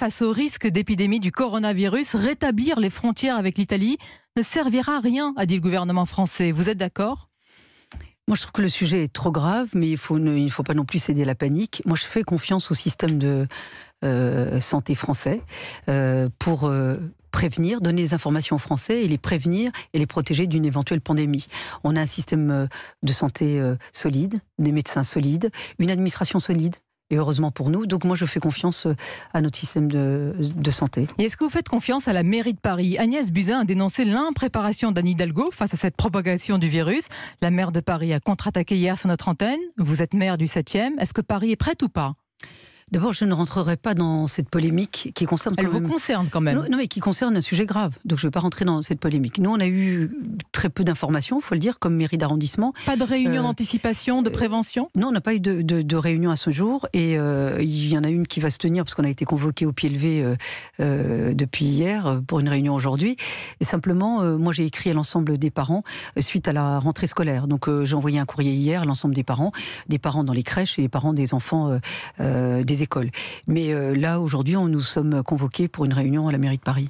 face au risque d'épidémie du coronavirus, rétablir les frontières avec l'Italie ne servira à rien, a dit le gouvernement français. Vous êtes d'accord moi, je trouve que le sujet est trop grave, mais il, ne, faut pas non plus céder à la panique. Moi, je fais confiance au système de euh, santé français euh, pour euh, prévenir, donner les informations aux Français et les prévenir et les protéger d'une éventuelle pandémie. On a un système de santé solide, des médecins solides, une administration solide, et heureusement pour nous. Donc moi, je fais confiance euh, à notre système de, santé. Et est-ce que vous faites confiance à la mairie de Paris Agnès Buzyn a dénoncé l'impréparation d'Anne Hidalgo face à cette propagation du virus. La maire de Paris a contre-attaqué hier sur notre antenne. Vous êtes maire du 7e. Est-ce que Paris est prête ou pas D'abord, je ne rentrerai pas dans cette polémique qui concerne. Elle vous concerne quand même. Non, mais qui concerne un sujet grave. Donc, je ne vais pas rentrer dans cette polémique. Nous, on a eu très peu d'informations, il faut le dire, comme mairie d'arrondissement. Pas de réunion euh, d'anticipation, de euh, prévention Non, on n'a pas eu de, réunion à ce jour. Et euh, il y en a une qui va se tenir, parce qu'on a été convoqué au pied levé depuis hier pour une réunion aujourd'hui. Et simplement, moi, j'ai écrit à l'ensemble des parents suite à la rentrée scolaire. Donc, j'ai envoyé un courrier hier à l'ensemble des parents, des parents dans les crèches et les parents des enfants des mais euh, là, aujourd'hui, nous sommes convoqués pour une réunion à la mairie de Paris.